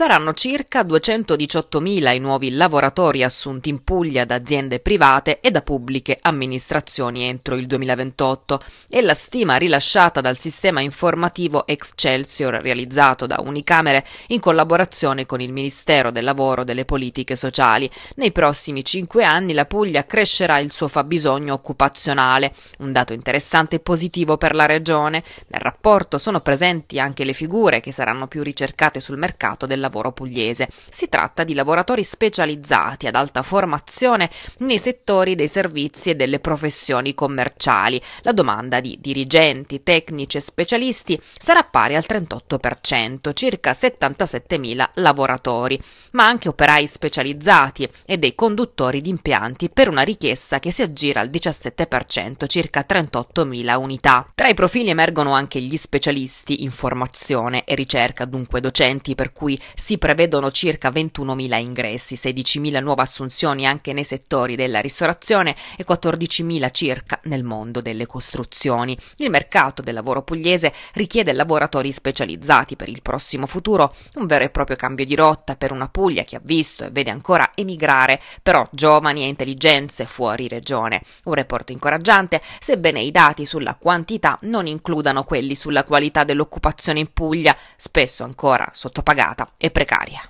Saranno circa 218.000 i nuovi lavoratori assunti in Puglia da aziende private e da pubbliche amministrazioni entro il 2028 e la stima rilasciata dal sistema informativo Excelsior realizzato da Unicamere in collaborazione con il Ministero del Lavoro e delle Politiche Sociali. Nei prossimi cinque anni la Puglia crescerà il suo fabbisogno occupazionale, un dato interessante e positivo per la regione. Nel rapporto sono presenti anche le figure che saranno più ricercate sul mercato del lavoro lavoro pugliese. Si tratta di lavoratori specializzati ad alta formazione nei settori dei servizi e delle professioni commerciali. La domanda di dirigenti, tecnici e specialisti sarà pari al 38%, circa 77.000 lavoratori, ma anche operai specializzati e dei conduttori di impianti per una richiesta che si aggira al 17%, circa 38.000 unità. Tra i profili emergono anche gli specialisti in formazione e ricerca, dunque docenti per cui si prevedono circa 21.000 ingressi, 16.000 nuove assunzioni anche nei settori della ristorazione e 14.000 circa nel mondo delle costruzioni. Il mercato del lavoro pugliese richiede lavoratori specializzati per il prossimo futuro, un vero e proprio cambio di rotta per una Puglia che ha visto e vede ancora emigrare, però giovani e intelligenze fuori regione. Un report incoraggiante, sebbene i dati sulla quantità non includano quelli sulla qualità dell'occupazione in Puglia, spesso ancora sottopagata e precaria.